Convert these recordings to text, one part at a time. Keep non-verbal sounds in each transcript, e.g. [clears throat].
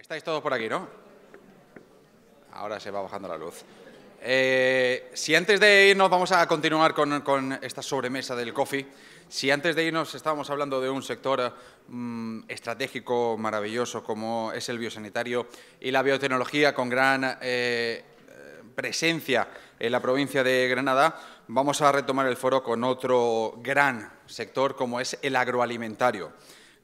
Estáis todos por aquí, ¿no? Ahora se va bajando la luz. Eh, si antes de irnos vamos a continuar con, esta sobremesa del coffee, si antes de irnos estábamos hablando de un sector mm, estratégico maravilloso como es el biosanitario y la biotecnología con gran eh, presencia en la provincia de Granada, vamos a retomar el foro con otro gran sector como es el agroalimentario.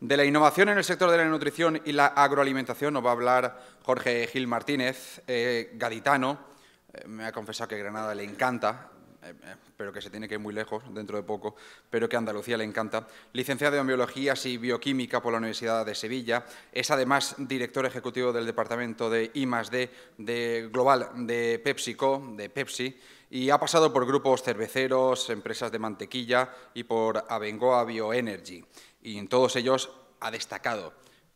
De la innovación en el sector de la nutrición y la agroalimentación nos va a hablar Jorge Gil Martínez, eh, gaditano. Eh, me ha confesado que Granada le encanta, eh, pero que se tiene que ir muy lejos dentro de poco, pero que Andalucía le encanta. Licenciado en Biologías y Bioquímica por la Universidad de Sevilla. Es además director ejecutivo del Departamento de I+.D. De Global de PepsiCo, de Pepsi, y ha pasado por grupos cerveceros, empresas de mantequilla y por Abengoa Bioenergy y en todos ellos ha destacado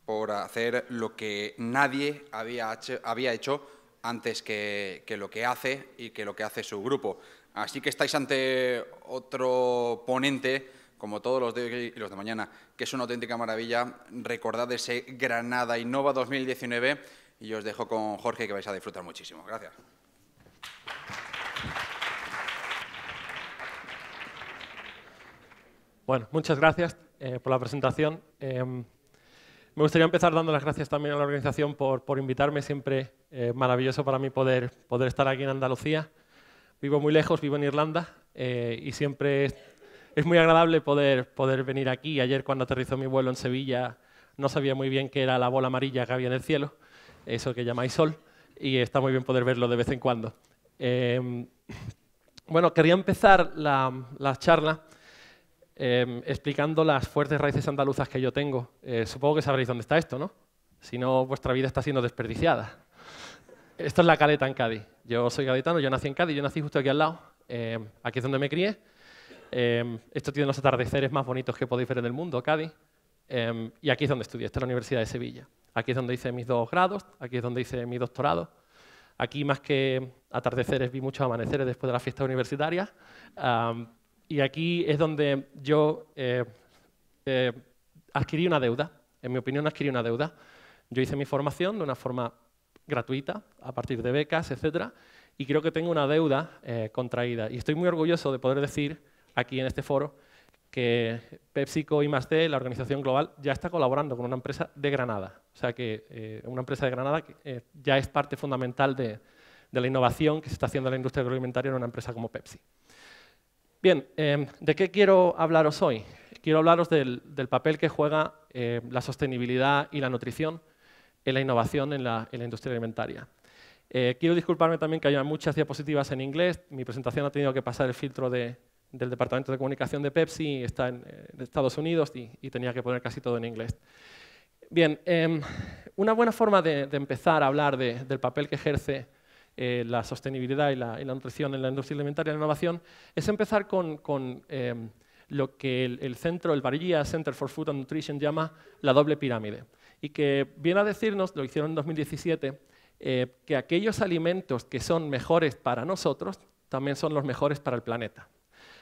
por hacer lo que nadie había hecho, antes que, lo que hace y que lo que hace su grupo. Así que estáis ante otro ponente, como todos los de hoy y los de mañana, que es una auténtica maravilla. Recordad ese Granada Innova 2019 y os dejo con Jorge que vais a disfrutar muchísimo. Gracias. Bueno, muchas gracias. Eh, por la presentación. Eh, me gustaría empezar dando las gracias también a la organización por, invitarme. Siempre es eh, maravilloso para mí poder, poder estar aquí en Andalucía. Vivo muy lejos, vivo en Irlanda y siempre es, muy agradable poder, poder venir aquí. Ayer cuando aterrizó mi vuelo en Sevilla no sabía muy bien qué era la bola amarilla que había en el cielo, eso que llamáis sol, y está muy bien poder verlo de vez en cuando. bueno, quería empezar la, la, charla Em, explicando las fuertes raíces andaluzas que yo tengo. Eh, supongo que sabréis dónde está esto, ¿no? Si no, vuestra vida está siendo desperdiciada. Esto es la caleta en Cádiz. Yo soy gaditano, yo nací en Cádiz, yo nací justo aquí al lado. Em, aquí es donde me crié. Em, esto tiene los atardeceres más bonitos que podéis ver en el mundo, Cádiz. y aquí es donde estudié, esta es la Universidad de Sevilla. Aquí es donde hice mis dos grados, aquí es donde hice mi doctorado. Aquí más que atardeceres vi muchos amaneceres después de la fiesta universitaria. Y aquí es donde yo eh, eh, adquirí una deuda. En mi opinión, adquirí una deuda. Yo hice mi formación de una forma gratuita, a partir de becas, etcétera, y creo que tengo una deuda eh, contraída. Y estoy muy orgulloso de poder decir aquí en este foro que PepsiCo y más la organización global, ya está colaborando con una empresa de Granada. O sea que una empresa de Granada ya es parte fundamental de, de la innovación que se está haciendo en la industria agroalimentaria en una empresa como Pepsi. Bien, em, ¿de qué quiero hablaros hoy? Quiero hablaros del, papel que juega eh, la sostenibilidad y la nutrición en la innovación en la, industria alimentaria. Eh, quiero disculparme también que haya muchas diapositivas en inglés. Mi presentación ha tenido que pasar el filtro del Departamento de Comunicación de Pepsi, está en, eh, Estados Unidos y, tenía que poner casi todo en inglés. Bien, em, una buena forma de, empezar a hablar del papel que ejerce eh, la sostenibilidad y la, nutrición en la industria alimentaria y la innovación, es empezar con, eh, lo que el, centro, el Barilla Center for Food and Nutrition llama la doble pirámide, y que viene a decirnos, lo hicieron en 2017, eh, que aquellos alimentos que son mejores para nosotros también son los mejores para el planeta.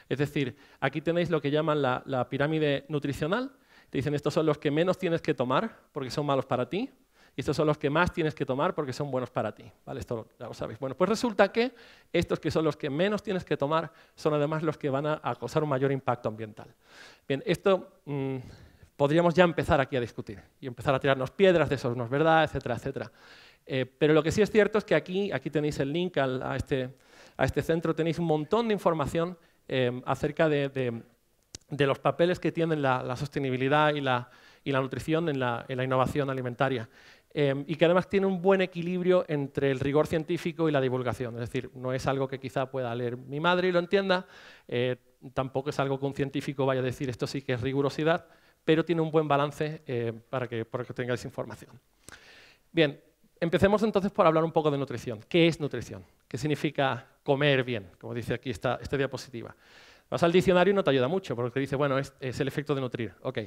Es decir, aquí tenéis lo que llaman la pirámide nutricional, te dicen estos son los que menos tienes que tomar porque son malos para ti, y estos son los que más tienes que tomar porque son buenos para ti. ¿Vale? Esto ya lo sabéis. Bueno, pues resulta que estos que son los que menos tienes que tomar son además los que van a, causar un mayor impacto ambiental. Bien, esto mm, podríamos ya empezar aquí a discutir y empezar a tirarnos piedras de esos, no es verdad, etcétera, etcétera. Eh, pero lo que sí es cierto es que aquí, aquí tenéis el link a, este, a este centro, tenéis un montón de información eh, acerca de, los papeles que tienen la, sostenibilidad y la, nutrición en la, en la, innovación alimentaria. Em, y que además tiene un buen equilibrio entre el rigor científico y la divulgación. Es decir, no es algo que quizá pueda leer mi madre y lo entienda, eh, tampoco es algo que un científico vaya a decir esto sí que es rigurosidad, pero tiene un buen balance eh, para, que, tengáis información. Bien, empecemos entonces por hablar un poco de nutrición. ¿Qué es nutrición? ¿Qué significa comer bien? Como dice aquí esta, diapositiva. Vas al diccionario y no te ayuda mucho, porque dice, bueno, es, el efecto de nutrir. Ok.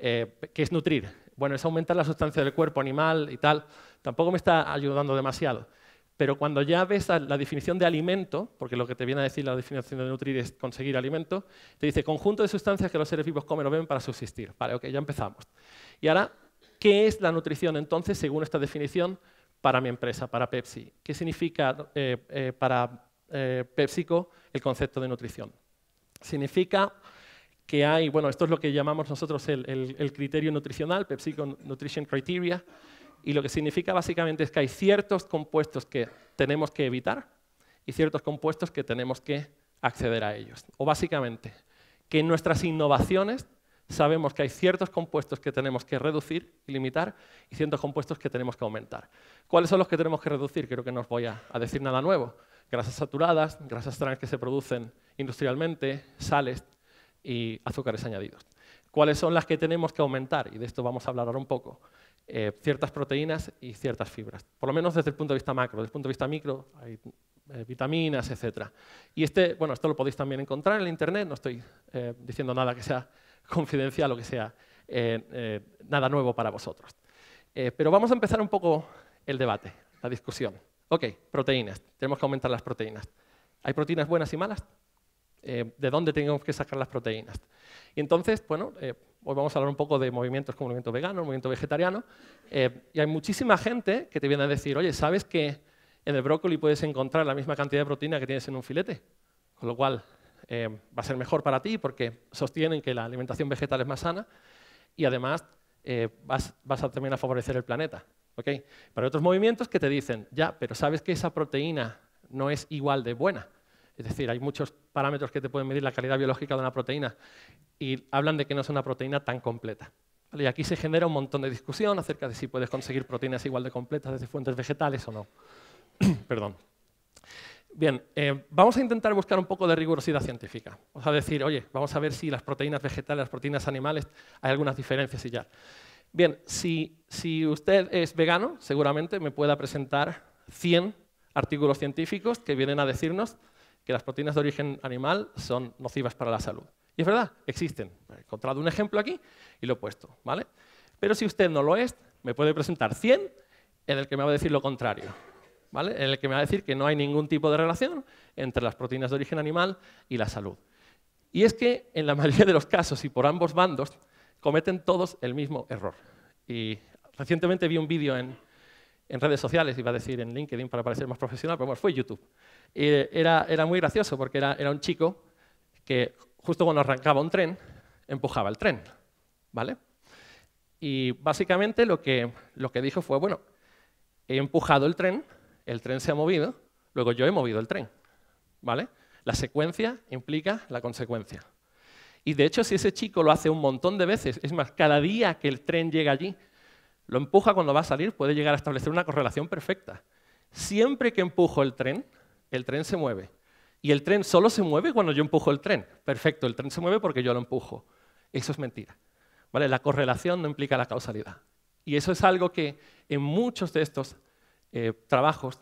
Eh, ¿Qué es nutrir? bueno, es aumentar la sustancia del cuerpo animal y tal, tampoco me está ayudando demasiado. Pero cuando ya ves la definición de alimento, porque lo que te viene a decir la definición de nutrir es conseguir alimento, te dice conjunto de sustancias que los seres vivos comen o beben para subsistir. Vale, ok, ya empezamos. Y ahora, ¿qué es la nutrición entonces según esta definición para mi empresa, para Pepsi? ¿Qué significa eh, eh, para eh, PepsiCo el concepto de nutrición? Significa que hay, bueno, esto es lo que llamamos nosotros el, criterio nutricional, PepsiCo Nutrition Criteria, y lo que significa básicamente es que hay ciertos compuestos que tenemos que evitar y ciertos compuestos que tenemos que acceder a ellos. O básicamente, que en nuestras innovaciones sabemos que hay ciertos compuestos que tenemos que reducir y limitar y ciertos compuestos que tenemos que aumentar. ¿Cuáles son los que tenemos que reducir? Creo que no os voy a decir nada nuevo. Grasas saturadas, grasas trans que se producen industrialmente, sales, y azúcares añadidos. ¿Cuáles son las que tenemos que aumentar? Y de esto vamos a hablar ahora un poco. Eh, ciertas proteínas y ciertas fibras, por lo menos desde el punto de vista macro. Desde el punto de vista micro hay eh, vitaminas, etc. Y este, bueno, esto lo podéis también encontrar en el Internet, no estoy eh, diciendo nada que sea [laughs] confidencial o que sea nada nuevo para vosotros. pero vamos a empezar un poco el debate, la discusión. Ok, proteínas. Tenemos que aumentar las proteínas. ¿Hay proteínas buenas y malas? Eh, de dónde tenemos que sacar las proteínas. Y entonces, bueno, eh, hoy vamos a hablar un poco de movimientos como el movimiento vegano, el movimiento vegetariano, eh, y hay muchísima gente que te viene a decir, oye, ¿sabes que en el brócoli puedes encontrar la misma cantidad de proteína que tienes en un filete? Con lo cual, va a ser mejor para ti porque sostienen que la alimentación vegetal es más sana y además vas, a también a favorecer el planeta. ¿okay? otros movimientos que te dicen, ya, pero ¿sabes que esa proteína no es igual de buena? Es decir, hay muchos parámetros que te pueden medir la calidad biológica de una proteína y hablan de que no es una proteína tan completa. Y aquí se genera un montón de discusión acerca de si puedes conseguir proteínas igual de completas desde fuentes vegetales o no. [clears throat] Perdón. Bien, eh, vamos a intentar buscar un poco de rigurosidad científica. Vamos a decir, oye, vamos a ver si las proteínas vegetales, las proteínas animales, hay algunas diferencias y ya. Bien, si, si usted es vegano, seguramente me pueda presentar 100 artículos científicos que vienen a decirnos que las proteínas de origen animal son nocivas para la salud. Y es verdad, existen. He encontrado un ejemplo aquí y lo he puesto, ¿vale? Pero si usted no lo es, me puede presentar 100 en el que me va a decir lo contrario, ¿vale? En el que me va a decir que no hay ningún tipo de relación entre las proteínas de origen animal y la salud. Y es que en la [laughs] mayoría de los casos y por ambos bandos cometen todos el mismo error. Y recientemente vi un vídeo en, en redes sociales, iba a decir en LinkedIn para parecer más profesional, pero bueno, fue YouTube, era, era muy gracioso porque era, un chico que justo cuando arrancaba un tren, empujaba el tren. ¿Vale? Y básicamente lo que, lo que dijo fue, bueno, he empujado el tren, el tren se ha movido, luego yo he movido el tren. ¿Vale? La secuencia implica la consecuencia. Y de hecho, si ese chico lo hace un montón de veces, es más, cada día que el tren llega allí, lo empuja cuando va a salir, puede llegar a establecer una correlación perfecta. Siempre que empujo el tren, el tren se mueve. Y el tren solo se mueve cuando yo empujo el tren. Perfecto, el tren se mueve porque yo lo empujo. Eso es mentira. ¿Vale? La correlación no implica la causalidad. Y eso es algo que en muchos de estos eh, trabajos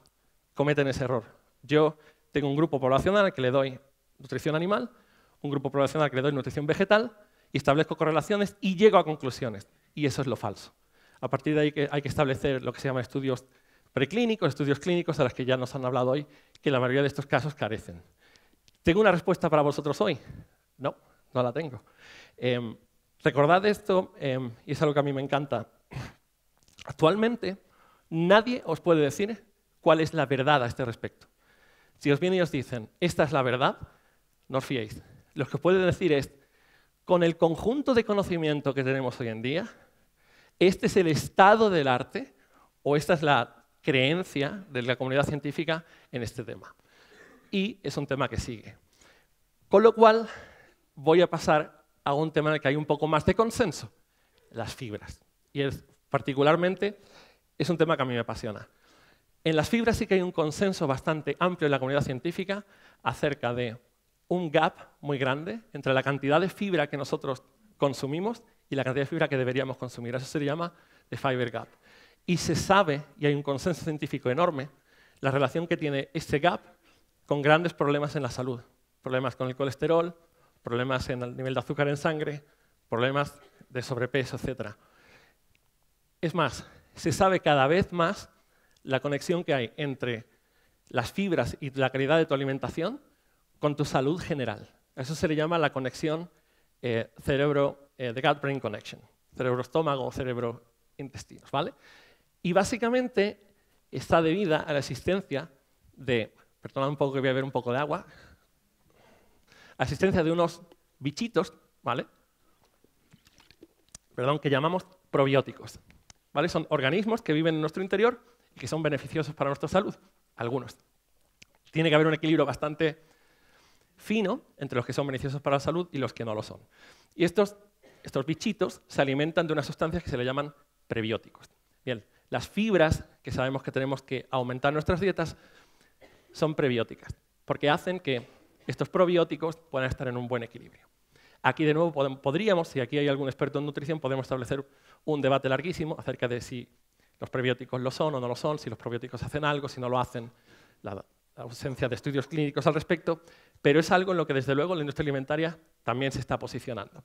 cometen ese error. Yo tengo un grupo poblacional al que le doy nutrición animal, un grupo poblacional al que le doy nutrición vegetal, y establezco correlaciones y llego a conclusiones. Y eso es lo falso. A partir de ahí hay que establecer lo que se llama estudios preclínicos, estudios clínicos, a los que ya nos han hablado hoy, que la mayoría de estos casos carecen. ¿Tengo una respuesta para vosotros hoy? No, no la tengo. Em, recordad esto, em, y es algo que a mí me encanta. Actualmente, nadie os puede decir cuál es la verdad a este respecto. Si os vienen y os dicen, esta es la verdad, no os fiéis. Lo que os puede decir es, con el conjunto de conocimiento que tenemos hoy en día, este es el estado del arte o esta es la creencia de la comunidad científica en este tema. Y es un tema que sigue. Con lo cual, voy a pasar a un tema en el que hay un poco más de consenso, las fibras. Y es, particularmente es un tema que a mí me apasiona. En las fibras sí que hay un consenso bastante amplio en la comunidad científica acerca de un gap muy grande entre la cantidad de fibra que nosotros consumimos y la cantidad de fibra que deberíamos consumir. Eso se llama the fiber gap y se sabe, y hay un consenso científico enorme, la relación que tiene este gap con grandes problemas en la salud. Problemas con el colesterol, problemas en el nivel de azúcar en sangre, problemas de sobrepeso, etc. Es más, se sabe cada vez más la conexión que hay entre las fibras y la calidad de tu alimentación con tu salud general. Eso se le llama la conexión eh, cerebro, eh, gut-brain connection, cerebro-estómago, cerebro-intestinos, ¿vale? Y básicamente está debida a la existencia de, perdonad un poco que voy a ver un poco de agua, existencia de unos bichitos, ¿vale? Perdón, que llamamos probióticos. ¿Vale? Son organismos que viven en nuestro interior y que son beneficiosos para nuestra salud, algunos. Tiene que haber un equilibrio bastante fino entre los que son beneficiosos para la salud y los que no lo son. Y estos, estos bichitos se alimentan de unas sustancias que se le llaman prebióticos. Bien, las fibras, que sabemos que tenemos que aumentar nuestras dietas, son prebióticas, porque hacen que estos probióticos puedan estar en un buen equilibrio. Aquí de nuevo podríamos, si aquí hay algún experto en nutrición, podemos establecer un debate larguísimo acerca de si los prebióticos lo son o no lo son, si los probióticos hacen algo, si no lo hacen, la ausencia de estudios clínicos al respecto, pero es algo en lo que desde luego la industria alimentaria también se está posicionando.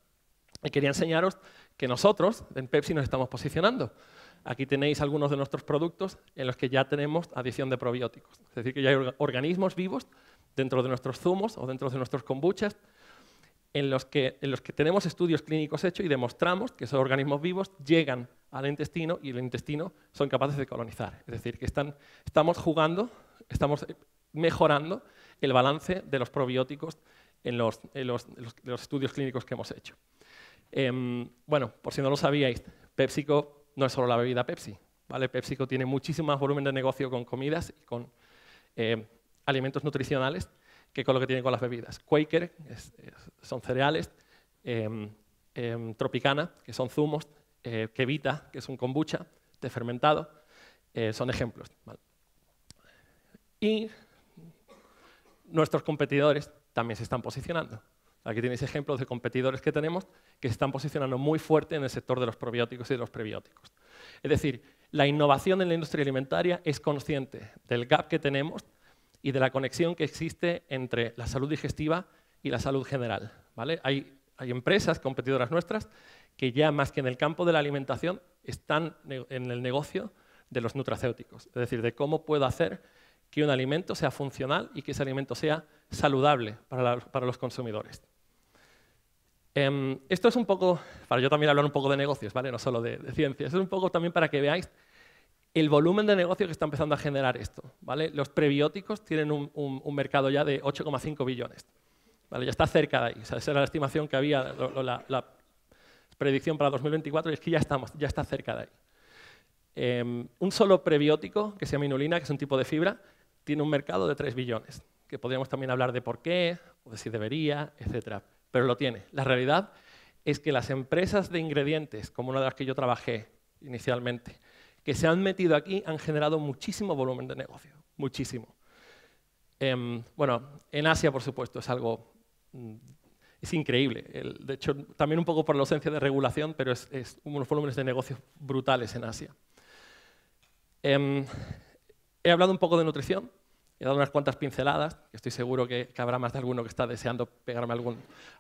Y quería enseñaros que nosotros en Pepsi nos estamos posicionando. Aquí tenéis algunos de nuestros productos en los que ya tenemos adición de probióticos. Es decir, que ya hay organismos vivos dentro de nuestros zumos o dentro de nuestros kombuchas en los que, en los que tenemos estudios clínicos hechos y demostramos que esos organismos vivos llegan al intestino y el intestino son capaces de colonizar. Es decir, que están, estamos jugando, estamos eh, mejorando el balance de los probióticos en los, estudios clínicos que hemos hecho. Em, bueno, por si no lo sabíais, PepsiCo no es solo la bebida Pepsi. ¿vale? PepsiCo tiene muchísimo más volumen de negocio con comidas y con eh, alimentos nutricionales que con lo que tiene con las bebidas. Quaker son cereales, em, em, Tropicana, que son zumos, eh, Kevita, que es un kombucha de fermentado, eh, son ejemplos. Y nuestros competidores también se están posicionando. Aquí tenéis ejemplos de competidores que tenemos que se están posicionando muy fuerte en el sector de los probióticos y de los prebióticos. Es decir, la innovación en la industria alimentaria es consciente del gap que tenemos y de la conexión que existe entre la salud digestiva y la salud general. Hay, empresas competidoras nuestras que ya más que en el campo de la alimentación están en el negocio de los nutracéuticos, es decir, de cómo puedo hacer que un alimento sea funcional y que ese alimento sea saludable para los consumidores. Em, esto es un poco, para yo también hablar un poco de negocios, ¿vale? No solo de, ciencia. es un poco también para que veáis el volumen de negocio que está empezando a generar esto, ¿vale? Los prebióticos tienen un, mercado ya de 8,5 billones. Ya está cerca de ahí. esa era la estimación que había, la, predicción para 2024, y es que ya estamos, ya está cerca de ahí. Em, un solo prebiótico, que se llama inulina, que es un tipo de fibra, tiene un mercado de 3 billones, que podríamos también hablar de por qué, o de si debería, etcétera pero lo tiene. La realidad es que las empresas de ingredientes, como una de las que yo trabajé inicialmente, que se han metido aquí han generado muchísimo volumen de negocio, muchísimo. Em, bueno, en Asia, por supuesto, es algo... Mm, es increíble. de hecho, también un poco por la ausencia de regulación, pero es, unos volúmenes de negocios brutales en Asia. Em, he hablado un poco de nutrición, He dado unas cuantas pinceladas, estoy seguro que, habrá más de alguno que está deseando pegarme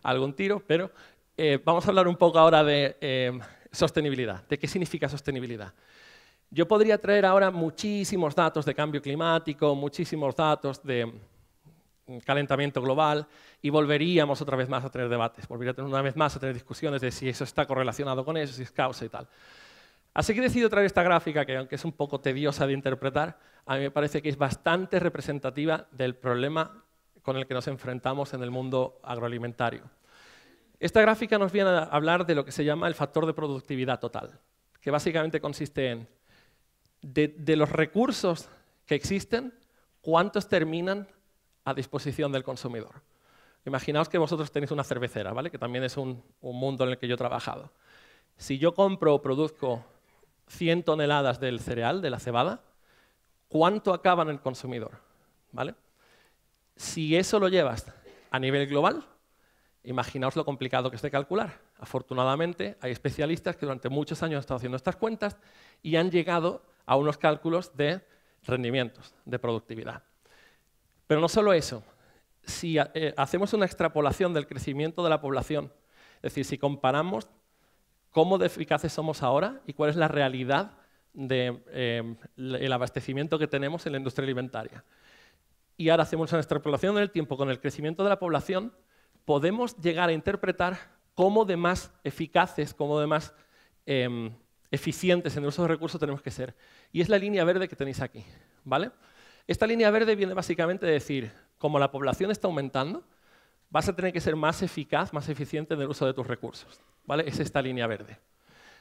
algún, tiro, pero eh, vamos a hablar un poco ahora de eh, sostenibilidad, de qué significa sostenibilidad. Yo podría traer ahora muchísimos datos de cambio climático, muchísimos datos de mm, calentamiento global y volveríamos otra vez más a tener debates, volveríamos una vez más a tener discusiones de si eso está correlacionado con eso, si es causa y tal. Así que he decidido traer esta gráfica que, aunque es un poco tediosa de interpretar, a mí me parece que es bastante representativa del problema con el que nos enfrentamos en el mundo agroalimentario. Esta gráfica nos viene a hablar de lo que se llama el factor de productividad total, que básicamente consiste en, de, los recursos que existen, cuántos terminan a disposición del consumidor. Imaginaos que vosotros tenéis una cervecera, ¿vale? que también es un mundo en el que yo he trabajado. Si yo compro o produzco 100 toneladas del cereal, de la cebada, ¿cuánto acaba en el consumidor? ¿Vale? Si eso lo llevas a nivel global, imaginaos lo complicado que es de calcular. Afortunadamente, hay especialistas que durante muchos años han estado haciendo estas cuentas y han llegado a unos cálculos de rendimientos, de productividad. Pero no solo eso. Si eh, hacemos una extrapolación del crecimiento de la población, es decir, si comparamos cómo de eficaces somos ahora y cuál es la realidad del de, em, abastecimiento que tenemos en la industria alimentaria. Y ahora hacemos una extrapolación en el tiempo con el crecimiento de la población, podemos llegar a interpretar cómo de más eficaces, cómo de más em, eficientes en el uso de recursos tenemos que ser. Y es la línea verde que tenéis aquí. ¿vale? Esta línea verde viene básicamente de decir, como la población está aumentando, vas a tener que ser más eficaz, más eficiente en el uso de tus recursos. ¿vale? Es esta línea verde.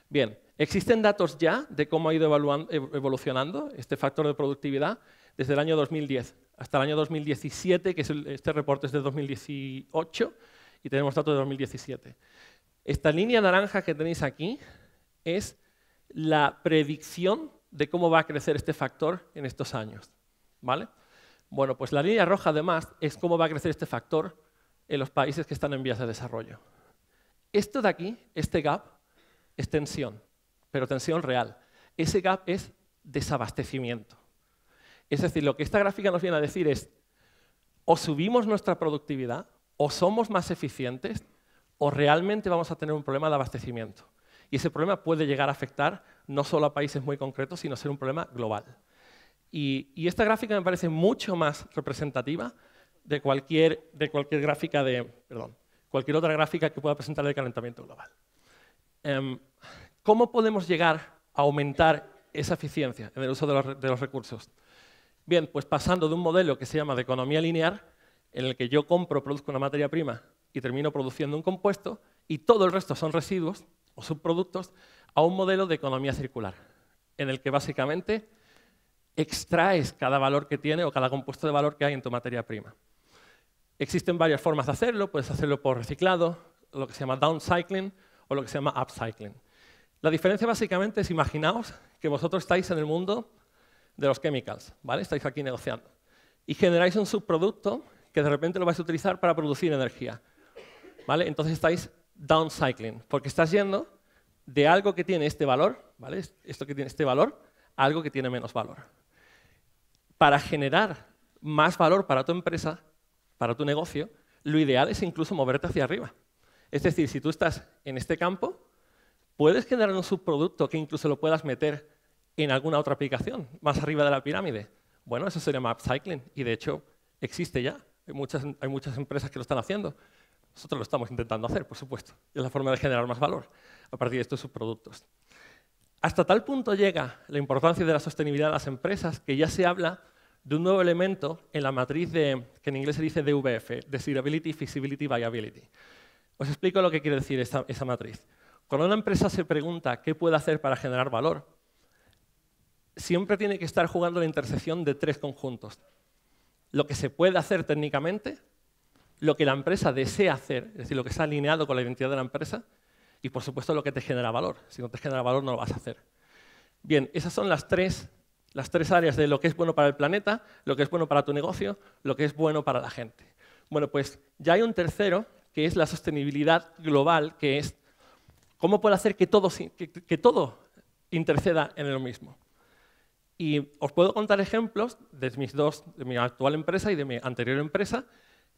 Bien, existen datos ya de cómo ha ido evolucionando este factor de productividad desde el año 2010 hasta el año 2017, que es este reporte es de 2018 y tenemos datos de 2017. Esta línea naranja que tenéis aquí es la predicción de cómo va a crecer este factor en estos años. ¿vale? Bueno, pues la línea roja además es cómo va a crecer este factor en los países que están en vías de desarrollo. Esto de aquí, este gap, es tensión, pero tensión real. Ese gap es desabastecimiento. Es decir, lo que esta gráfica nos viene a decir es, o subimos nuestra productividad, o somos más eficientes, o realmente vamos a tener un problema de abastecimiento. Y ese problema puede llegar a afectar no solo a países muy concretos, sino ser un problema global. Y, y esta gráfica me parece mucho más representativa de cualquier, de cualquier gráfica de, cualquier otra gráfica que pueda presentar el calentamiento global. Em, ¿Cómo podemos llegar a aumentar esa eficiencia en el uso de los, de los recursos? Bien, pues pasando de un modelo que se llama de economía lineal, en el que yo compro, produzco una materia prima y termino produciendo un compuesto, y todo el resto son residuos o subproductos, a un modelo de economía circular, en el que básicamente extraes cada valor que tiene o cada compuesto de valor que hay en tu materia prima. Existen varias formas de hacerlo, puedes hacerlo por reciclado, lo que se llama downcycling o lo que se llama upcycling. La diferencia básicamente es, imaginaos que vosotros estáis en el mundo de los chemicals, ¿vale? Estáis aquí negociando. Y generáis un subproducto que de repente lo vais a utilizar para producir energía, ¿vale? Entonces estáis downcycling, porque estás yendo de algo que tiene este valor, ¿vale? Esto que tiene este valor, a algo que tiene menos valor. Para generar más valor para tu empresa, para tu negocio, lo ideal es incluso moverte hacia arriba. Es decir, si tú estás en este campo, puedes generar un subproducto que incluso lo puedas meter en alguna otra aplicación, más arriba de la pirámide. Bueno, eso se llama upcycling y de hecho existe ya. Hay muchas, hay muchas empresas que lo están haciendo. Nosotros lo estamos intentando hacer, por supuesto. Es la forma de generar más valor a partir de estos subproductos. Hasta tal punto llega la importancia de la sostenibilidad de las empresas que ya se habla de un nuevo elemento en la matriz de, que en inglés se dice DVF, Desirability, Feasibility, Viability. Os explico lo que quiere decir esa matriz. Cuando una empresa se pregunta qué puede hacer para generar valor, siempre tiene que estar jugando la intersección de tres conjuntos. Lo que se puede hacer técnicamente, lo que la empresa desea hacer, es decir, lo que está alineado con la identidad de la empresa, y por supuesto lo que te genera valor. Si no te genera valor no lo vas a hacer. Bien, esas son las tres las tres áreas de lo que es bueno para el planeta, lo que es bueno para tu negocio, lo que es bueno para la gente. Bueno, pues ya hay un tercero, que es la sostenibilidad global, que es cómo puedo hacer que todo, interceda en lo mismo. Y os puedo contar ejemplos de mis dos, de mi actual empresa y de mi anterior empresa,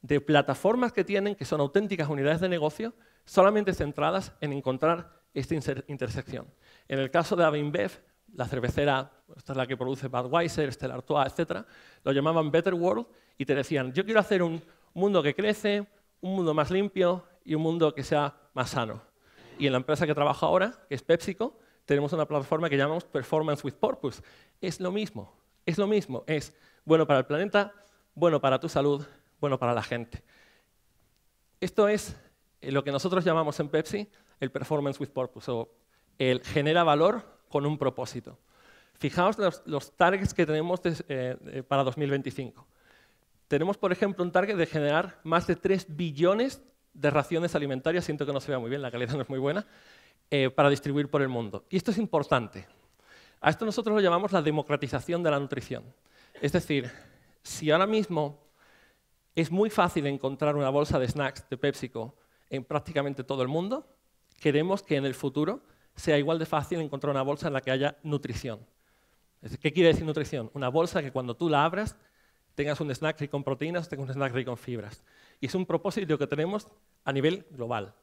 de plataformas que tienen, que son auténticas unidades de negocio, solamente centradas en encontrar esta intersección. En el caso de Avinbev, la cervecera, esta es la que produce Budweiser, Stella Artois, etcétera, lo llamaban Better World y te decían, yo quiero hacer un mundo que crece, un mundo más limpio y un mundo que sea más sano. Y en la empresa que trabajo ahora, que es PepsiCo, tenemos una plataforma que llamamos Performance with Purpose. Es lo mismo, es lo mismo, es bueno para el planeta, bueno para tu salud, bueno para la gente. Esto es eh, lo que nosotros llamamos en Pepsi el Performance with Purpose, o el genera valor con un propósito. Fijaos los, targets que tenemos eh, para 2025. Tenemos, por ejemplo, un target de generar más de 3 billones de raciones alimentarias, siento que no se vea muy bien, la calidad [laughs] no es muy buena, eh, para distribuir por el mundo. Y esto es importante. A esto nosotros lo llamamos la democratización de la nutrición. Es decir, si ahora mismo es muy fácil encontrar una bolsa de snacks de PepsiCo en prácticamente todo el mundo, queremos que en el futuro sea igual de fácil encontrar una bolsa en la que haya nutrición. ¿Qué quiere decir nutrición? Una bolsa que cuando tú la abras tengas un snack rico en proteínas, tengas un snack rico en fibras. Y es un propósito que tenemos a nivel global.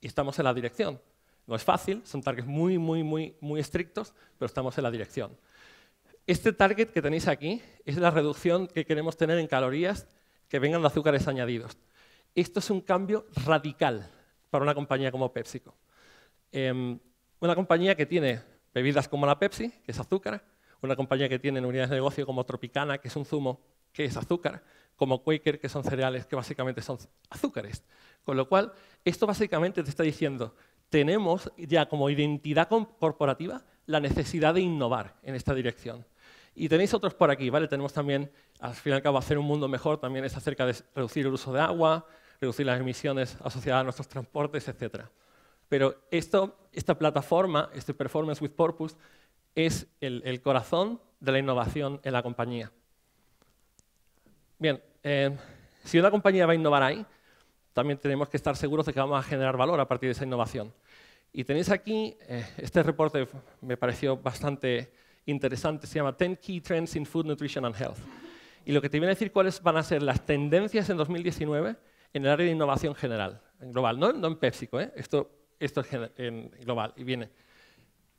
Y estamos en la dirección. No es fácil, son targets muy, muy, muy, muy estrictos, pero estamos en la dirección. Este target que tenéis aquí es la reducción que queremos tener en calorías que vengan de azúcares añadidos. Esto es un cambio radical para una compañía como PepsiCo. Em, una compañía que tiene bebidas como la Pepsi, que es azúcar, una compañía que tiene unidades de negocio como Tropicana, que es un zumo, que es azúcar, como Quaker, que son cereales, que básicamente son azúcares. Con lo cual, esto básicamente te está diciendo, tenemos ya como identidad corporativa la necesidad de innovar en esta dirección. Y tenéis otros por aquí, ¿vale? Tenemos también, al fin y al cabo, hacer un mundo mejor también es acerca de reducir el uso de agua, reducir las emisiones asociadas a nuestros transportes, etcétera. Pero esto, esta plataforma, este Performance with Purpose, es el, corazón de la innovación en la compañía. Bien, eh, si una compañía va a innovar ahí, también tenemos que estar seguros de que vamos a generar valor a partir de esa innovación. Y tenéis aquí, eh, este reporte me pareció bastante interesante, se llama 10 Key Trends in Food, Nutrition and Health. Y lo que te viene a decir cuáles van a ser las tendencias en 2019 en el área de innovación general, en global, no, no en PepsiCo, ¿eh? esto esto en global. Y viene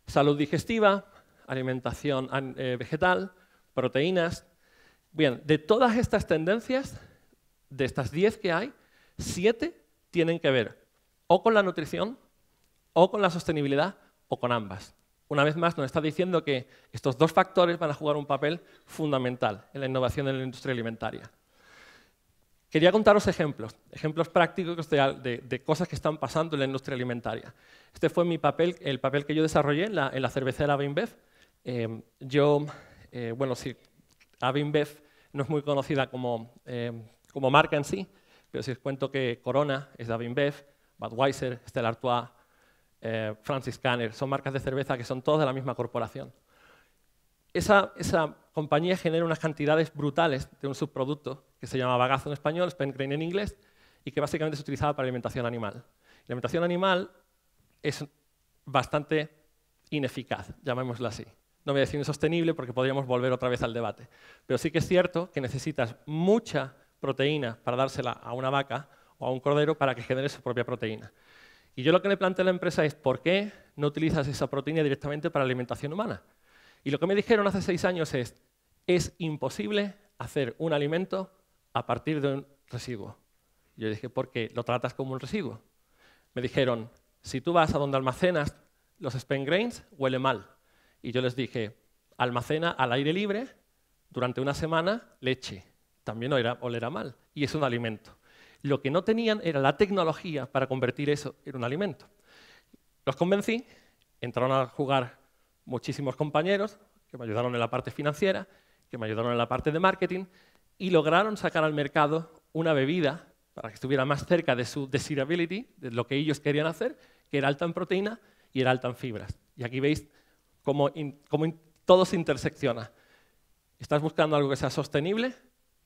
salud digestiva, alimentación eh, vegetal, proteínas. Bien, de todas estas tendencias, de estas 10 que hay, 7 tienen que ver o con la nutrición, o con la sostenibilidad, o con ambas. Una vez más, nos está diciendo que estos dos factores van a jugar un papel fundamental en la innovación en la industria alimentaria. Quería contaros ejemplos, ejemplos prácticos de, cosas que están pasando en la industria alimentaria. Este fue mi papel, el papel que yo desarrollé en la, en la cervecera Avinbev. Em, yo, eh, bueno, si no es muy conocida como, em, como marca en sí, pero si os cuento que Corona es de Avinbev, Budweiser, Stella Artois, eh, Francis Canner, son marcas de cerveza que son todas de la misma corporación. Esa, esa la compañía genera unas cantidades brutales de un subproducto que se llama bagazo en español, grain en inglés, y que básicamente se utilizaba para alimentación animal. La alimentación animal es bastante ineficaz, llamémosla así. No voy a decir insostenible porque podríamos volver otra vez al debate. Pero sí que es cierto que necesitas mucha proteína para dársela a una vaca o a un cordero para que genere su propia proteína. Y yo lo que le planteé a la empresa es, ¿por qué no utilizas esa proteína directamente para alimentación humana? Y lo que me dijeron hace seis años es, es imposible hacer un alimento a partir de un residuo. Yo dije, ¿por qué lo tratas como un residuo? Me dijeron, si tú vas a donde almacenas los spent grains, huele mal. Y yo les dije, almacena al aire libre durante una semana leche. También olerá mal y es un alimento. Lo que no tenían era la tecnología para convertir eso en un alimento. Los convencí, entraron a jugar muchísimos compañeros que me ayudaron en la parte financiera que me ayudaron en la parte de marketing, y lograron sacar al mercado una bebida para que estuviera más cerca de su desirability, de lo que ellos querían hacer, que era alta en proteína y era alta en fibras. Y aquí veis cómo, todo se intersecciona. Estás buscando algo que sea sostenible,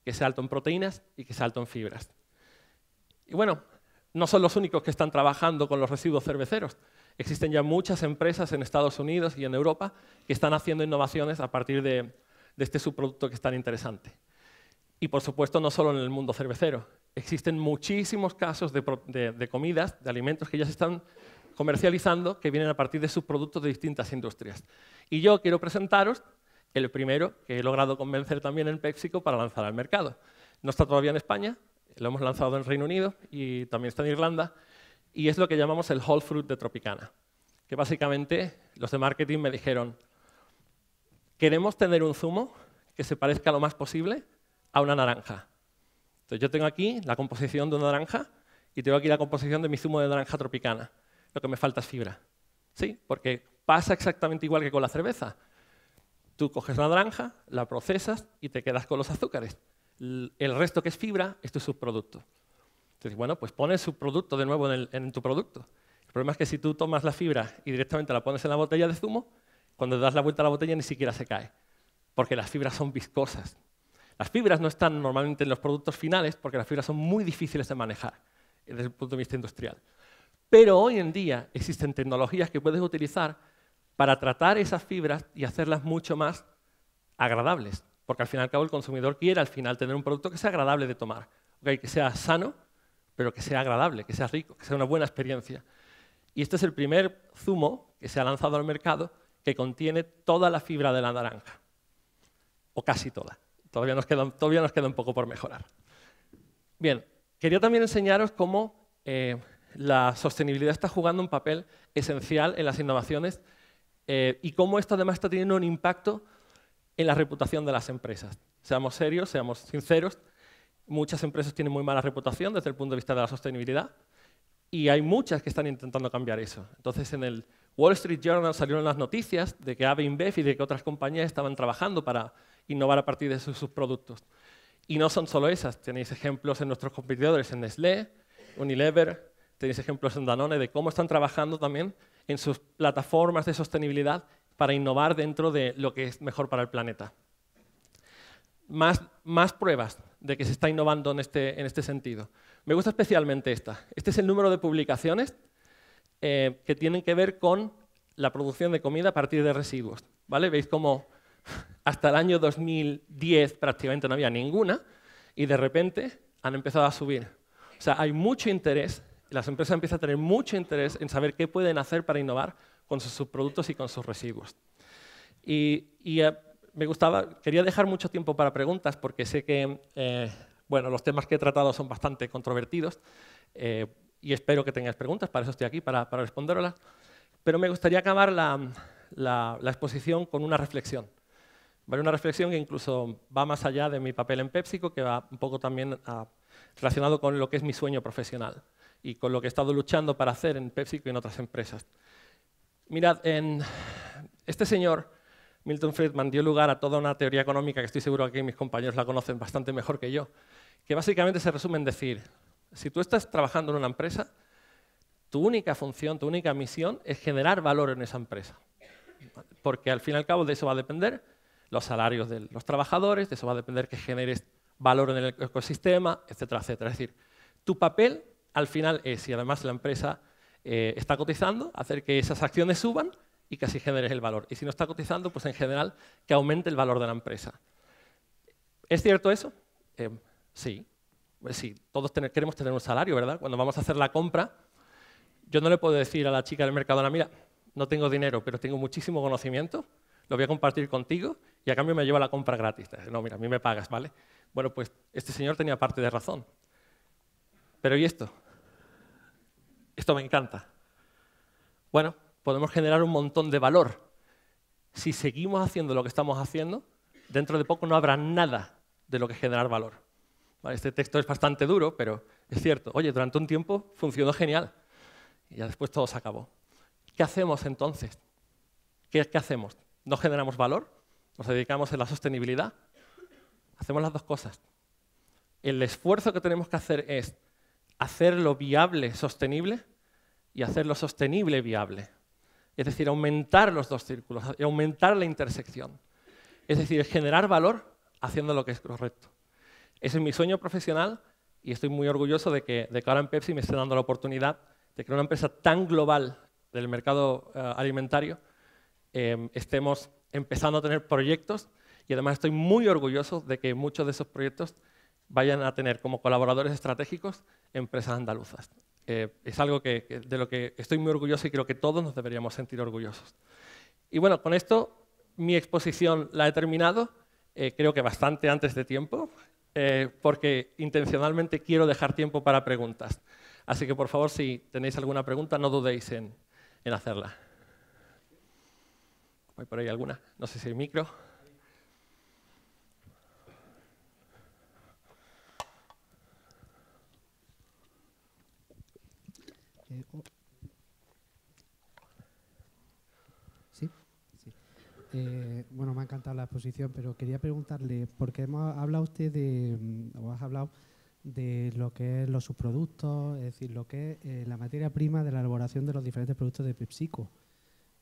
que sea alto en proteínas y que sea alto en fibras. Y bueno, no son los únicos que están trabajando con los residuos cerveceros. Existen ya muchas empresas en Estados Unidos y en Europa que están haciendo innovaciones a partir de, de este subproducto que es tan interesante. Y por supuesto, no solo en el mundo cervecero. Existen muchísimos casos de, comidas, de alimentos que ya se están comercializando que vienen a partir de subproductos de distintas industrias. Y yo quiero presentaros el primero que he logrado convencer también en PepsiCo para lanzar al mercado. No está todavía en España, lo hemos lanzado en Reino Unido y también está en Irlanda, y es lo que llamamos el whole fruit de Tropicana, que básicamente los de marketing me dijeron, queremos tener un zumo que se parezca lo más posible a una naranja. Entonces yo tengo aquí la composición de una naranja y tengo aquí la composición de mi zumo de naranja tropicana. Lo que me falta es fibra. ¿Sí? Porque pasa exactamente igual que con la cerveza. Tú coges la naranja, la procesas y te quedas con los azúcares. El resto que es fibra es tu subproducto. Entonces, bueno, pues pones subproducto de nuevo en tu producto. El problema es que si tú tomas la fibra y directamente la pones en la botella de zumo, cuando das la vuelta a la botella ni siquiera se cae, porque las fibras son viscosas. Las fibras no están normalmente en los productos finales porque las fibras son muy difíciles de manejar desde el punto de vista industrial. Pero hoy en día existen tecnologías que puedes utilizar para tratar esas fibras y hacerlas mucho más agradables, porque al fin y al cabo el consumidor quiere al final tener un producto que sea agradable de tomar, que sea sano, pero que sea agradable, que sea rico, que sea una buena experiencia. Y este es el primer zumo que se ha lanzado al mercado que contiene toda la fibra de la naranja, o casi toda. Todavía nos queda, todavía nos queda un poco por mejorar. Bien, quería también enseñaros cómo eh, la sostenibilidad está jugando un papel esencial en las innovaciones eh, y cómo esto además está teniendo un impacto en la reputación de las empresas. Seamos serios, seamos sinceros, muchas empresas tienen muy mala reputación desde el punto de vista de la sostenibilidad y hay muchas que están intentando cambiar eso. Entonces, en el Wall Street Journal salieron las noticias de que AB InBev y de que otras compañías estaban trabajando para innovar a partir de sus, productos. Y no son solo esas, tenéis ejemplos en nuestros competidores, en Nestlé, Unilever, tenéis ejemplos en Danone de cómo están trabajando también en sus plataformas de sostenibilidad para innovar dentro de lo que es mejor para el planeta. Más, pruebas de que se está innovando este, en este sentido. Me gusta especialmente esta. Este es el número de publicaciones eh, que tienen que ver con la producción de comida a partir de residuos. ¿vale? Veis cómo hasta el año 2010 prácticamente no había ninguna y de repente han empezado a subir. O sea, hay mucho interés, las empresas empiezan a tener mucho interés en saber qué pueden hacer para innovar con sus subproductos y con sus residuos. Y, eh, me gustaba, quería dejar mucho tiempo para preguntas porque sé que eh, bueno, los temas que he tratado son bastante controvertidos. Eh, y espero que tengas preguntas, para eso estoy aquí, para, para responderlas. Pero me gustaría acabar la, la, exposición con una reflexión. ¿Vale? Una reflexión que incluso va más allá de mi papel en PepsiCo, que va un poco también relacionado con lo que es mi sueño profesional y con lo que he estado luchando para hacer en PepsiCo y en otras empresas. Mirad, este señor, Milton Friedman, dio lugar a toda una teoría económica que estoy seguro que mis compañeros la conocen bastante mejor que yo, que básicamente se resume en decir, si tú estás trabajando en una empresa, tu única función, tu única misión es generar valor en esa empresa. Porque al fin y al cabo de eso va a depender los salarios de los trabajadores, de eso va a depender que generes valor en el ecosistema, etcétera, etcétera. Es decir, tu papel al final es, y además la empresa eh, está cotizando, hacer que esas acciones suban y que así generes el valor. Y si no está cotizando, pues en general que aumente el valor de la empresa. ¿Es cierto eso? Eh, sí. Pues sí, todos queremos tener un salario, ¿verdad? Cuando vamos a hacer la compra, yo no le puedo decir a la chica del Mercadona, mira, no tengo dinero, pero tengo muchísimo conocimiento, lo voy a compartir contigo y a cambio me lleva la compra gratis. No, mira, a mí me pagas, ¿vale? Bueno, pues este señor tenía parte de razón. Pero ¿y esto? Esto me encanta. Bueno, podemos generar un montón de valor. Si seguimos haciendo lo que estamos haciendo, dentro de poco no habrá nada de lo que generar valor este texto es bastante duro, pero es cierto. Oye, durante un tiempo funcionó genial y ya después todo se acabó. ¿Qué hacemos entonces? ¿Qué, qué hacemos? entonces qué hacemos no generamos valor? ¿Nos dedicamos a la sostenibilidad? Hacemos las dos cosas. El esfuerzo que tenemos que hacer es hacerlo viable, sostenible, y hacerlo sostenible, viable. Es decir, aumentar los dos círculos, aumentar la intersección. Es decir, generar valor haciendo lo que es correcto. Ese es mi sueño profesional y estoy muy orgulloso de que, de que ahora en Pepsi me esté dando la oportunidad de que una empresa tan global del mercado eh, alimentario em, estemos empezando a tener proyectos y además estoy muy orgulloso de que muchos de esos proyectos vayan a tener como colaboradores estratégicos empresas andaluzas. Eh, es algo que, de lo que estoy muy orgulloso y creo que todos nos deberíamos sentir orgullosos. Y bueno, con esto mi exposición la he terminado, eh, creo que bastante antes de tiempo. Eh, porque intencionalmente quiero dejar tiempo para preguntas. Así que por favor, si tenéis alguna pregunta, no dudéis en, hacerla. ¿Hay por ahí alguna? No sé si hay micro. Eh, Eh, bueno, me ha encantado la exposición, pero quería preguntarle, porque hemos hablado usted de, mm, o hablado de lo que es los subproductos, es decir, lo que es eh, la materia prima de la elaboración de los diferentes productos de PepsiCo.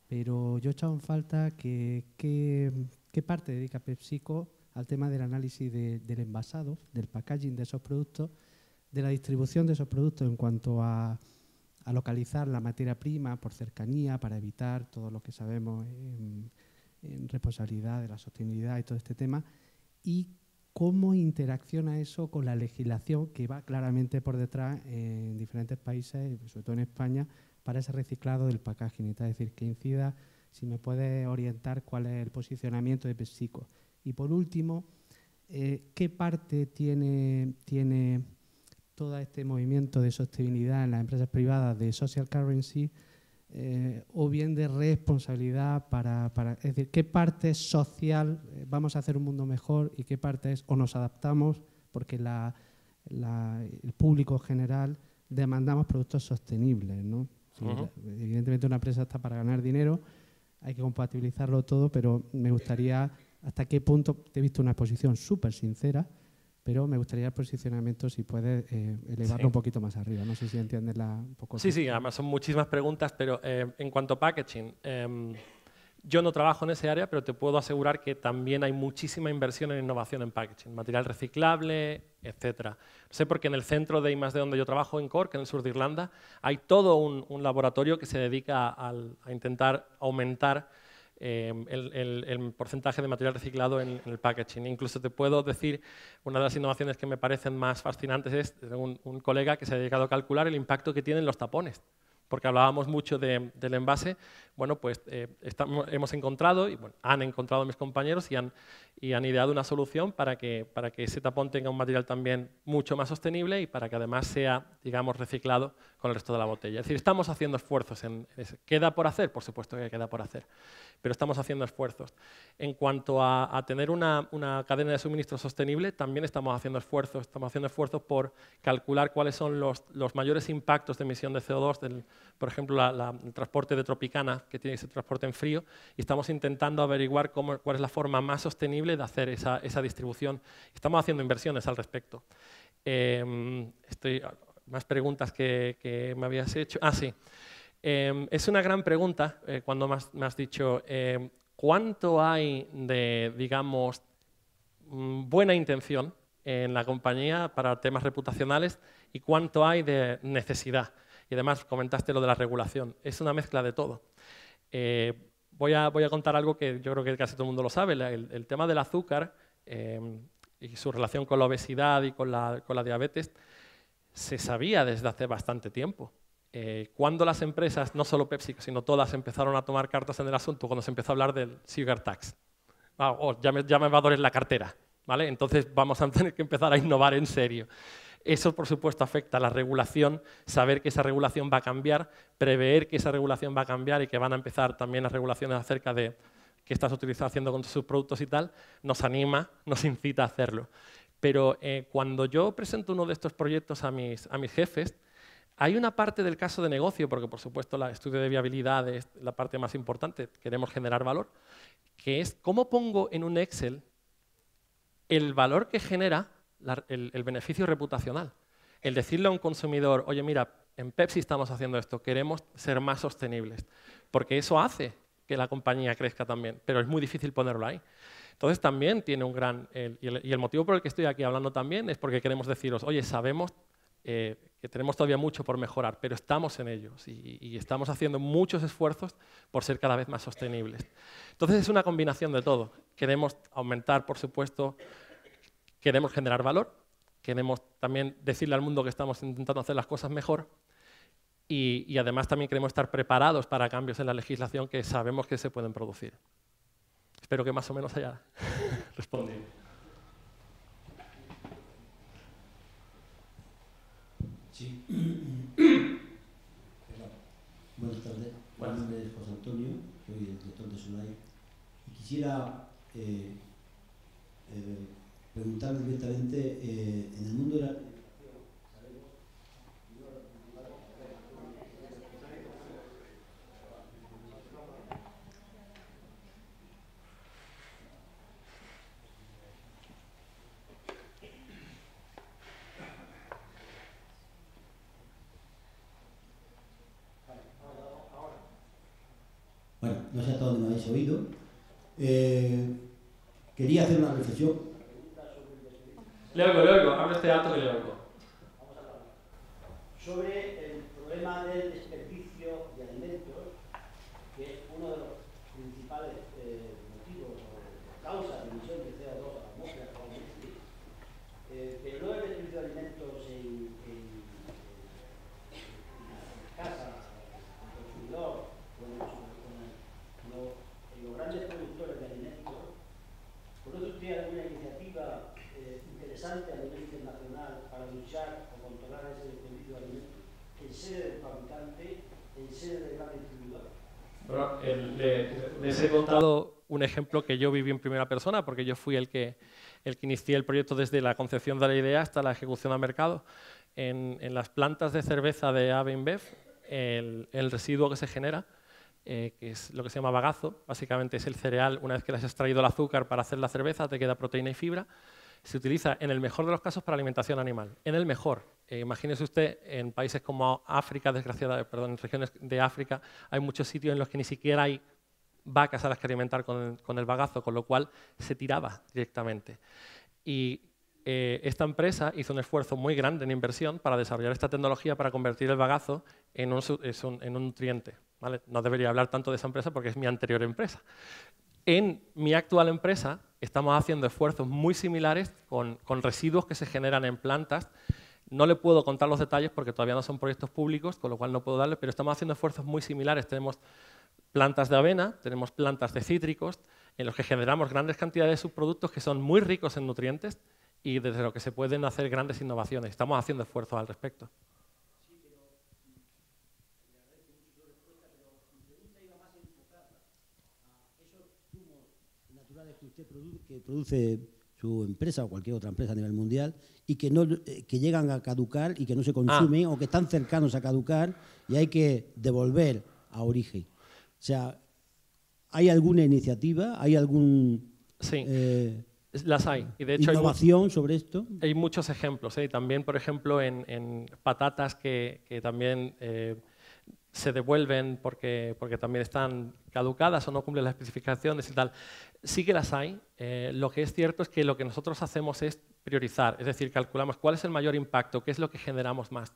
Pero yo he echado en falta que, mm, qué parte dedica PepsiCo al tema del análisis del envasado, del packaging de esos productos, de la distribución de esos productos en cuanto a, a localizar la materia prima por cercanía para evitar todo lo que sabemos. en en responsabilidad de la sostenibilidad y todo este tema, y cómo interacciona eso con la legislación que va claramente por detrás en diferentes países, sobre todo en España, para ese reciclado del packaging. Es decir, que incida, si me puede orientar cuál es el posicionamiento de Pesico. Y por último, eh, ¿qué parte tiene, tiene todo este movimiento de sostenibilidad en las empresas privadas de social currency? Eh, o bien de responsabilidad para, para, Es decir, qué parte social eh, vamos a hacer un mundo mejor y qué parte es o nos adaptamos porque el público general demandamos productos sostenibles. ¿no? Evidentemente una empresa está para ganar dinero, hay que compatibilizarlo todo, pero me gustaría hasta qué punto, te he visto una exposición súper sincera, pero me gustaría el posicionamiento si puede, eh, elevarlo un poquito más arriba. No sé si entiendes la un poco. Sí, sí, además son muchísimas preguntas, pero eh, en cuanto a packaging, em, yo no trabajo en ese área, pero te puedo asegurar que también hay muchísima inversión en innovación en packaging, material reciclable, etc. Sé porque en el centro de de donde yo trabajo, en Cork, en el sur de Irlanda, hay todo un, laboratorio que se dedica a intentar aumentar Em, el, porcentaje de material reciclado en, el packaging. Incluso te puedo decir, una de las innovaciones que me parecen más fascinantes es un, un colega que se ha dedicado a calcular el impacto que tienen los tapones porque hablábamos mucho del envase, bueno, pues eh, hemos encontrado, y han encontrado mis compañeros y han, ideado una solución para para que ese tapón tenga un material también mucho más sostenible y para que además sea, digamos, reciclado con el resto de la botella. Es decir, estamos haciendo esfuerzos. En, ¿Queda por hacer? Por supuesto que queda por hacer, pero estamos haciendo esfuerzos. En cuanto a, tener una, cadena de suministro sostenible, también estamos haciendo esfuerzos. Estamos haciendo esfuerzos por calcular cuáles son los, los mayores impactos de emisión de CO2, del, por ejemplo, la, el transporte de Tropicana, que tiene ese transporte en frío, y estamos intentando averiguar cuál es la forma más sostenible de hacer esa, distribución. Estamos haciendo inversiones al respecto. Em, estoy, más preguntas que, me habías hecho. Ah, sí. Em, es una gran pregunta eh, cuando me has, dicho, em, ¿cuánto hay de, digamos, mm, buena intención en la compañía para temas reputacionales y cuánto hay de necesidad? Y además comentaste lo de la regulación. Es una mezcla de todo. Eh, voy a, voy, a, contar algo que yo creo que casi todo el mundo lo sabe. El, tema del azúcar em, y su relación con la obesidad y con la, con la diabetes se sabía desde hace bastante tiempo. Eh, cuando las empresas, no solo Pepsi, sino todas, empezaron a tomar cartas en el asunto, cuando se empezó a hablar del sugar tax. Ah, ya, me, va a doler la cartera, ¿vale? Entonces vamos a [laughs] tener que empezar a innovar en serio. Eso, por supuesto, afecta a la regulación, saber que esa regulación va a cambiar, prever que esa regulación va a cambiar y que van a empezar también las regulaciones acerca de qué estás utilizando, haciendo con sus productos y tal, nos anima, nos incita a hacerlo. Pero eh, cuando yo presento uno de estos proyectos a mis, a mis jefes, hay una parte del caso de negocio, porque por supuesto el estudio de viabilidad es la parte más importante, queremos generar valor, que es cómo pongo en un Excel el valor que genera el, beneficio reputacional. El decirle a un consumidor, oye, mira, en Pepsi estamos haciendo esto, queremos ser más sostenibles, porque eso hace que la compañía crezca también, pero es muy difícil ponerlo ahí. Entonces también tiene un gran... y, el, motivo por el que estoy aquí hablando también es porque queremos deciros, oye, sabemos eh, que tenemos todavía mucho por mejorar, pero estamos en ellos y, estamos haciendo muchos esfuerzos por ser cada vez más sostenibles. Entonces es una combinación de todo. Queremos aumentar, por supuesto, queremos generar valor, queremos también decirle al mundo que estamos intentando hacer las cosas mejor y además también queremos estar preparados para cambios en la legislación que sabemos que se pueden producir. Espero que más o menos haya [laughs] respondido. Sí. Buenas tardes. Buenas. Mi nombre es José Antonio, soy el director de SUNAI. Y quisiera eh, directamente, eh, eh, en el mundo de la ejemplo que yo viví en primera persona, porque yo fui el que, el que inicié el proyecto desde la concepción de la idea hasta la ejecución a mercado. En, en las plantas de cerveza de AB InBev, el, el residuo que se genera, eh, que es lo que se llama bagazo, básicamente es el cereal, una vez que le has extraído el azúcar para hacer la cerveza, te queda proteína y fibra, se utiliza en el mejor de los casos para alimentación animal, en el mejor. Eh, imagínese usted en países como África, desgraciada, perdón, en regiones de África, hay muchos sitios en los que ni siquiera hay vacas a las que alimentar con, el bagazo, con lo cual se tiraba directamente. Y eh, esta empresa hizo un esfuerzo muy grande en inversión para desarrollar esta tecnología para convertir el bagazo en un, nutriente. ¿vale? No debería hablar tanto de esa empresa porque es mi anterior empresa. En mi actual empresa estamos haciendo esfuerzos muy similares con, residuos que se generan en plantas. No le puedo contar los detalles porque todavía no son proyectos públicos, con lo cual no puedo darles, pero estamos haciendo esfuerzos muy similares. Tenemos plantas de avena, tenemos plantas de cítricos, en los que generamos grandes cantidades de subproductos que son muy ricos en nutrientes y desde lo que se pueden hacer grandes innovaciones. Estamos haciendo esfuerzos al respecto. que usted naturales que produce su empresa o cualquier otra empresa a nivel mundial y que no eh, que llegan a caducar y que no se consumen ah. o que están cercanos a caducar y hay que devolver a origen. O sea, ¿hay alguna iniciativa? ¿Hay algún... Sí. Eh, las hay. Y de hecho, ¿Innovación sobre esto? Hay muchos ejemplos. ¿eh? También, por ejemplo, en, patatas que, también eh, se devuelven porque, también están caducadas o no cumplen las especificaciones y tal. Sí que las hay. lo que es cierto es que lo que nosotros hacemos es priorizar, es decir, calculamos cuál es el mayor impacto, qué es lo que generamos más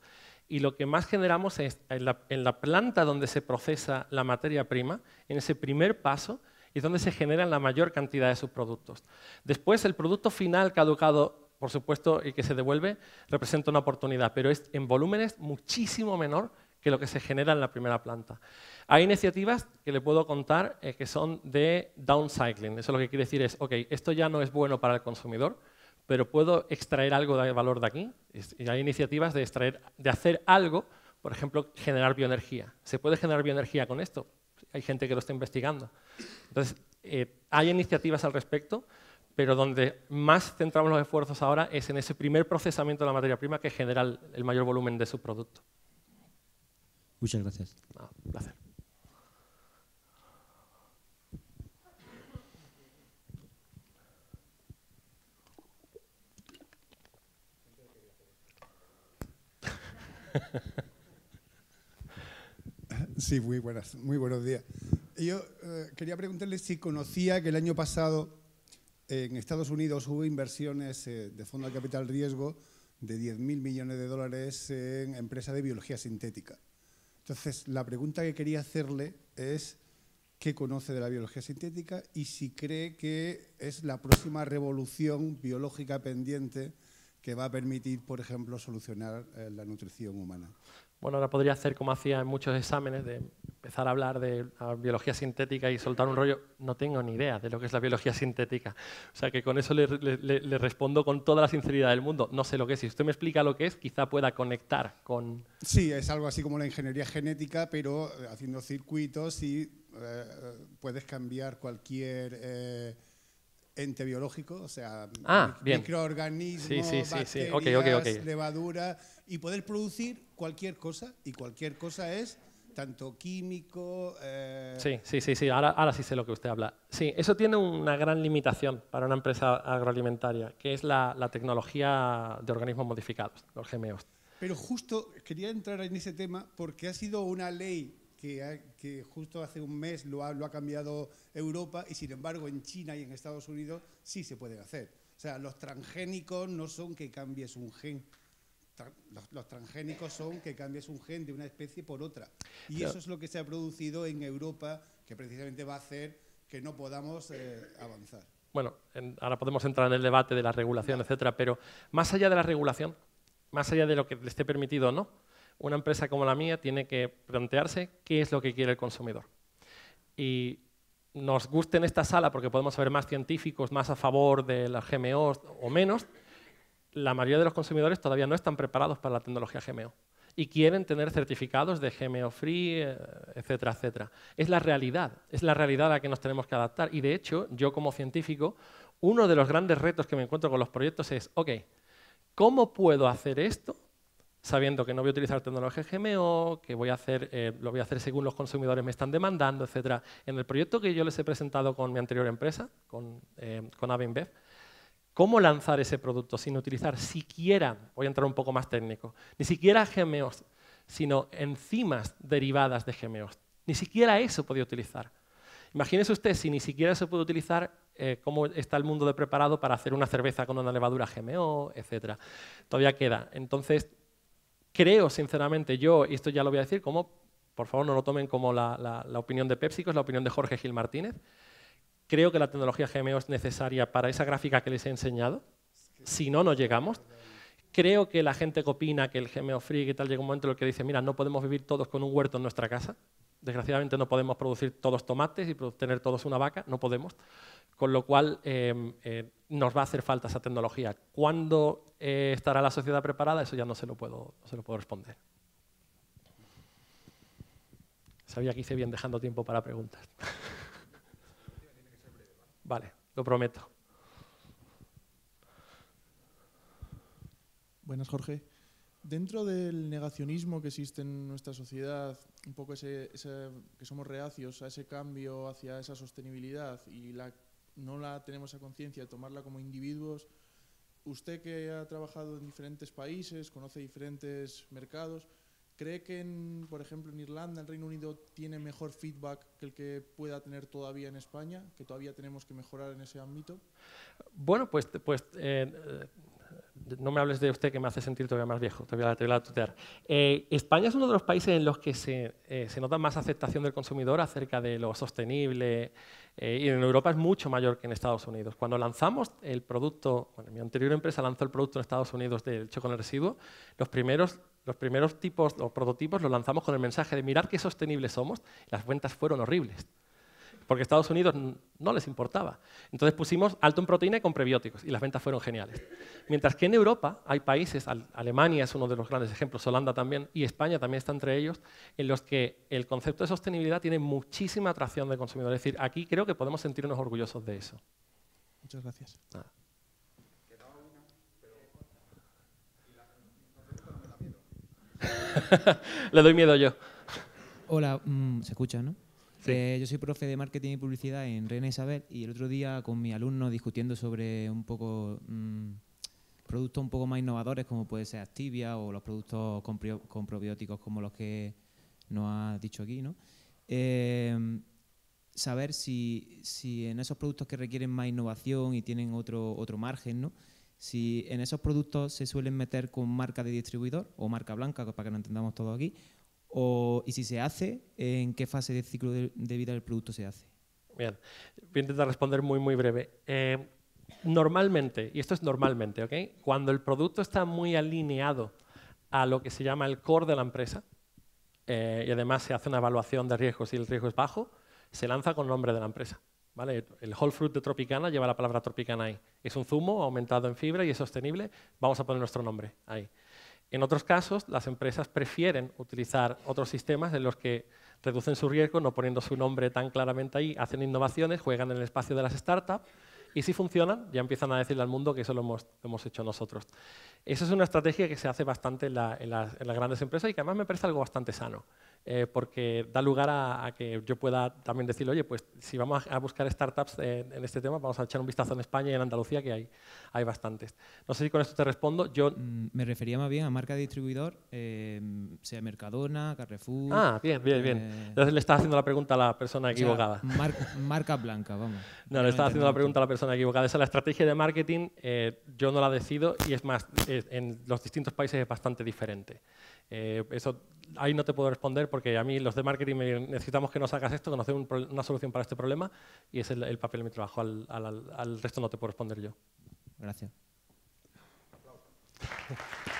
y lo que más generamos es en la, planta donde se procesa la materia prima, en ese primer paso, es donde se generan la mayor cantidad de subproductos. Después, el producto final caducado, por supuesto, y que se devuelve, representa una oportunidad, pero es en volúmenes muchísimo menor que lo que se genera en la primera planta. Hay iniciativas que le puedo contar eh, que son de downcycling. Eso lo que quiere decir es, ok, esto ya no es bueno para el consumidor, pero puedo extraer algo de valor de aquí. Y hay iniciativas de, extraer, de hacer algo, por ejemplo, generar bioenergía. ¿Se puede generar bioenergía con esto? Hay gente que lo está investigando. Entonces, eh, hay iniciativas al respecto, pero donde más centramos los esfuerzos ahora es en ese primer procesamiento de la materia prima que genera el mayor volumen de su producto. Muchas gracias. Ah, un placer. Sí, muy, buenas, muy buenos días. Yo eh, quería preguntarle si conocía que el año pasado en Estados Unidos hubo inversiones eh, de fondo de capital riesgo de 10.000 millones de dólares en empresas de biología sintética. Entonces, la pregunta que quería hacerle es qué conoce de la biología sintética y si cree que es la próxima revolución biológica pendiente que va a permitir, por ejemplo, solucionar eh, la nutrición humana. Bueno, ahora podría hacer como hacía en muchos exámenes, de empezar a hablar de biología sintética y soltar un rollo. No tengo ni idea de lo que es la biología sintética. O sea que con eso le, respondo con toda la sinceridad del mundo. No sé lo que es. Si usted me explica lo que es, quizá pueda conectar con... Sí, es algo así como la ingeniería genética, pero eh, haciendo circuitos y eh, puedes cambiar cualquier ente biológico, o sea, microorganismos, levadura, y poder producir cualquier cosa, y cualquier cosa es tanto químico... Eh, sí, sí, sí, sí. Ahora, sí sé lo que usted habla. Sí, eso tiene una gran limitación para una empresa agroalimentaria, que es la, la tecnología de organismos modificados, los GMOs. Pero justo quería entrar en ese tema porque ha sido una ley que, justo hace un mes lo ha, cambiado Europa y sin embargo en China y en Estados Unidos sí se pueden hacer. O sea, los transgénicos no son que cambies un gen. Los, transgénicos son que cambies un gen de una especie por otra. Y eso es lo que se ha producido en Europa, que precisamente va a hacer que no podamos eh, avanzar. Bueno, ahora podemos entrar en el debate de la regulación, etcétera, pero más allá de la regulación, más allá de lo que le esté permitido o no, una empresa como la mía tiene que plantearse qué es lo que quiere el consumidor. Y nos gusta en esta sala, porque podemos saber más científicos, más a favor de las GMOs o menos, la mayoría de los consumidores todavía no están preparados para la tecnología GMO y quieren tener certificados de GMO free, eh, etcétera, etcétera. Es la realidad, es la realidad a la que nos tenemos que adaptar. Y de hecho, yo como científico, uno de los grandes retos que me encuentro con los proyectos es, ok, ¿cómo puedo hacer esto sabiendo que no voy a utilizar tecnología GMO, que voy a hacer, eh, lo voy a hacer según los consumidores me están demandando, etc. En el proyecto que yo les he presentado con mi anterior empresa, con, eh, con ¿cómo lanzar ese producto sin utilizar siquiera, voy a entrar un poco más técnico, ni siquiera GMOs, sino enzimas derivadas de GMOs? Ni siquiera eso podía utilizar. Imagínese usted si ni siquiera eso puede utilizar eh, cómo está el mundo de preparado para hacer una cerveza con una levadura GMO, etc. Todavía queda. Entonces, creo sinceramente yo, y esto ya lo voy a decir, como, por favor no lo tomen como la, opinión de PepsiCo, es la opinión de Jorge Gil Martínez, creo que la tecnología GMO es necesaria para esa gráfica que les he enseñado, si no, no llegamos. Creo que la gente que opina que el GMO free y tal llega un momento en el que dice, mira, no podemos vivir todos con un huerto en nuestra casa, Desgraciadamente no podemos producir todos tomates y tener todos una vaca, no podemos. Con lo cual em, eh, nos va a hacer falta esa tecnología. ¿Cuándo eh, estará la sociedad preparada? Eso ya no se lo puedo, no se lo puedo responder. Sabía que hice bien dejando tiempo para preguntas. [laughs] vale, lo prometo. Buenas, Jorge. Dentro del negacionismo que existe en nuestra sociedad, un poco ese, que somos reacios a ese cambio hacia esa sostenibilidad y la, no la tenemos a conciencia, de tomarla como individuos, usted que ha trabajado en diferentes países, conoce diferentes mercados, ¿cree que, en, por ejemplo, en Irlanda, en Reino Unido, tiene mejor feedback que el que pueda tener todavía en España, que todavía tenemos que mejorar en ese ámbito? Bueno, pues, pues eh, no me hables de usted que me hace sentir todavía más viejo, eh, España es uno de los países en los que se, eh, nota más aceptación del consumidor acerca de lo sostenible eh, y en Europa es mucho mayor que en Estados Unidos. Cuando lanzamos el producto, mi anterior empresa lanzó el producto en Estados Unidos del choque con el residuo, los primeros, tipos o prototipos los lanzamos con el mensaje de mirar qué sostenibles somos, las ventas fueron horribles porque a Estados Unidos no les importaba. Entonces pusimos alto en proteína y con prebióticos, y las ventas fueron geniales. Mientras que en Europa hay países, Alemania es uno de los grandes ejemplos, Holanda también, y España también está entre ellos, en los que el concepto de sostenibilidad tiene muchísima atracción del consumidor. Es decir, aquí creo que podemos sentirnos orgullosos de eso. Muchas gracias. [laughs] Le doy miedo yo. Hola, mm, se escucha, ¿no? Eh, yo soy profe de marketing y publicidad en Reina Isabel y el otro día con mi alumno discutiendo sobre un poco mm, productos un poco más innovadores como puede ser Activia o los productos con, probióticos como los que nos ha dicho aquí, ¿no? Em, saber si, en esos productos que requieren más innovación y tienen otro, otro margen, ¿no? si en esos productos se suelen meter con marca de distribuidor o marca blanca, para que lo entendamos todo aquí, y si se hace, ¿en qué fase del ciclo de, vida del producto se hace? Bien, voy a intentar responder muy, muy breve. Eh, normalmente, y esto es normalmente, Cuando el producto está muy alineado a lo que se llama el core de la empresa, eh, y además se hace una evaluación de riesgos y el riesgo es bajo, se lanza con nombre de la empresa. ¿vale? El whole fruit de Tropicana lleva la palabra Tropicana ahí. Es un zumo aumentado en fibra y es sostenible, vamos a poner nuestro nombre ahí. En otros casos, las empresas prefieren utilizar otros sistemas en los que reducen su riesgo, no poniendo su nombre tan claramente ahí, hacen innovaciones, juegan en el espacio de las startups y si funcionan, ya empiezan a decirle al mundo que eso lo hemos, hemos hecho nosotros. Esa es una estrategia que se hace bastante en, las, grandes empresas y que además me parece algo bastante sano, eh, porque da lugar a, que yo pueda también decir, oye, pues si vamos a buscar startups en, este tema, vamos a echar un vistazo en España y en Andalucía, que hay, hay bastantes. No sé si con esto te respondo. Yo... Mm, me refería más bien a marca distribuidor, em, sea Mercadona, Carrefour... Ah, bien, bien, bien. Eh, Entonces le estaba haciendo la pregunta a la persona equivocada. marca blanca, vamos. no, le estaba haciendo la pregunta a la persona equivocada. Esa es la estrategia de marketing, eh, yo no la decido y es más... Eh, en los distintos países es bastante diferente. Eh, eso ahí no te puedo responder porque a mí los de marketing necesitamos que nos hagas esto, que nos dé una solución para este problema y ese es el, papel de mi trabajo. Al, al, resto no te puedo responder yo. Gracias. [laughs]